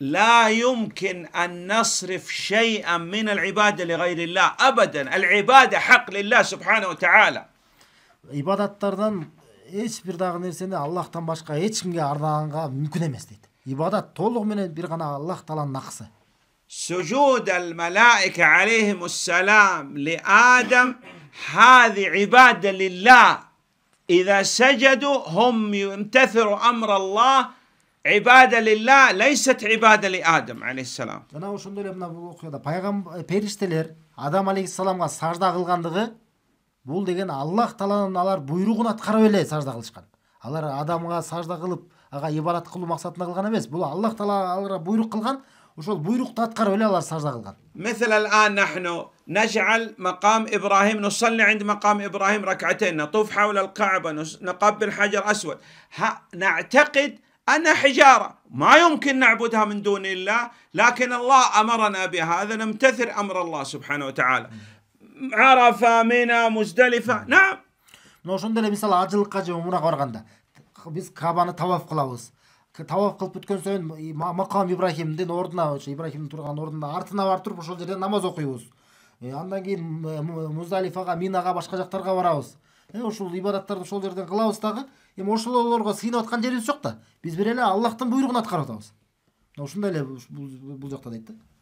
لا يمكن أن نصرف شيئا من العبادة لغير الله أبدا العبادة حق لله سبحانه وتعالى عبادة تردن إيش İbadatlardan hiçbir dagı nerseni Allah'tan başka hiç kimge ardaganга mümkün emes deydi. عبادة толугу من бир гана الله Тааланын акысы. سجود الملائكة عليهم السلام لآدم هذه عبادة لله إذا سجدوا هم يمتثلوا أمر الله عبادة لله ليست عبادة لآدم عليه السلام. أنا وشون ابن أبو خيدا. بايعام بيرشتلر. آدم عليه السلام قال سارد أغلقندغى. بول دكان الله تعالى نالار بيروغنا تخرويلة سارد أغلشكان. الله آدم قال سارد أغلب. أغا يبالات كلو مقصدنا أغلقنا بس. بول الله تعالى الله بيروغ أغلقان. وشول بيروغ تخرويلة الله سارد أغلقان. مثل الآن نحن نجعل مقام إبراهيم نصلي عند مقام إبراهيم ركعتين نطوف حول الكعبة نقبل حجر أسود. نعتقد أنا حجارة ما يمكن نعبدها من دون الله لكن الله أمرنا بهذا نمتثل أمر الله سبحانه وتعالى عرفة منى مزدلفة نعم نوشند اللي مثلا عجل قجم ومرا غرغندا بس كابانا تواف قلاوز تواف قلت بتكون سوين مقام إبراهيم دين أوردنا إبراهيم ترغان أوردنا عرتنا وارتر بشو جدي نماز أقيوز إيه، عندنا مزدلفة غا غا باشقا جاكتر غا وراوز ушул ибадаттарды ошол жерден кылабыз дагы эми ошолорго сыйынып аткан жерибиз жок да биз бир эле аллахтын буйругун аткарып атабыз мына ушундай эле бул жакта дейт да